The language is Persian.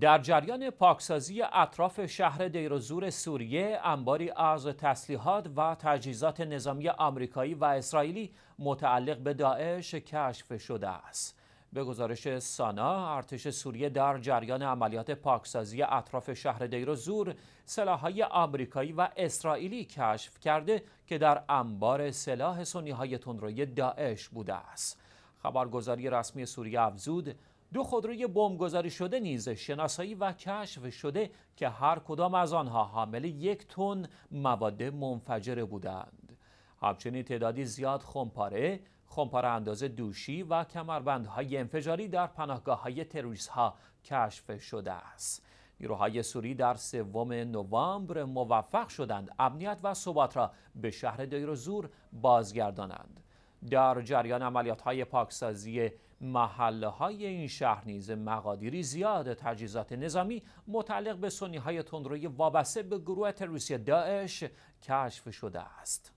در جریان پاکسازی اطراف شهر دیرزور سوریه انباری از تسلیحات و تجهیزات نظامی آمریکایی و اسرائیلی متعلق به داعش کشف شده است به گزارش سانا ارتش سوریه در جریان عملیات پاکسازی اطراف شهر دیرزور سلاحهای آمریکایی و اسرائیلی کشف کرده که در انبار سلاح سنیهای تندروی داعش بوده است خبرگزاری رسمی سوریه افزود دو خودروی بمبگذاری شده نیز شناسایی و کشف شده که هر کدام از آنها حامل یک تن مواد منفجره بودند همچنین تعدادی زیاد خمپاره خمپاره اندازه دوشی و کمربندهای انفجاری در پناهگاه های ها کشف شده است نیروهای سوری در سوم نوامبر موفق شدند امنیت و ثبات را به شهر دیروزور بازگردانند در جریان عملیات های پاکسازی محله های این شهر نیز مقادیری زیاد تجهیزات نظامی متعلق به سنی های تندروی وابسته به گروه تروریستی داعش کشف شده است.